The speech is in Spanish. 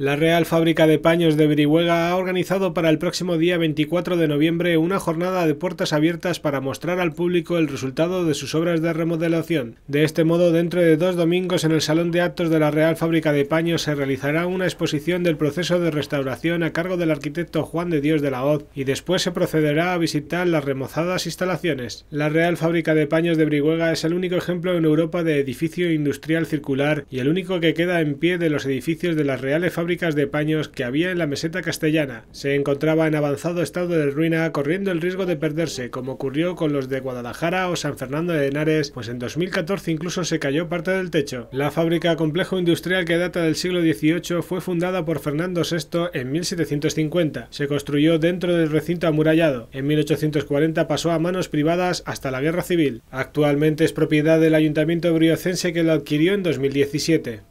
La Real Fábrica de Paños de Brihuega ha organizado para el próximo día 24 de noviembre una jornada de puertas abiertas para mostrar al público el resultado de sus obras de remodelación. De este modo, dentro de dos domingos en el Salón de Actos de la Real Fábrica de Paños se realizará una exposición del proceso de restauración a cargo del arquitecto Juan de Dios de la Hoz y después se procederá a visitar las remozadas instalaciones. La Real Fábrica de Paños de Brihuega es el único ejemplo en Europa de edificio industrial circular y el único que queda en pie de los edificios de las reales fábricas de paños que había en la meseta castellana. Se encontraba en avanzado estado de ruina, corriendo el riesgo de perderse, como ocurrió con los de Guadalajara o San Fernando de Henares, pues en 2014 incluso se cayó parte del techo. La fábrica complejo industrial que data del siglo XVIII fue fundada por Fernando VI en 1750. Se construyó dentro del recinto amurallado. En 1840 pasó a manos privadas hasta la Guerra Civil. Actualmente es propiedad del Ayuntamiento Briocense que la adquirió en 2017.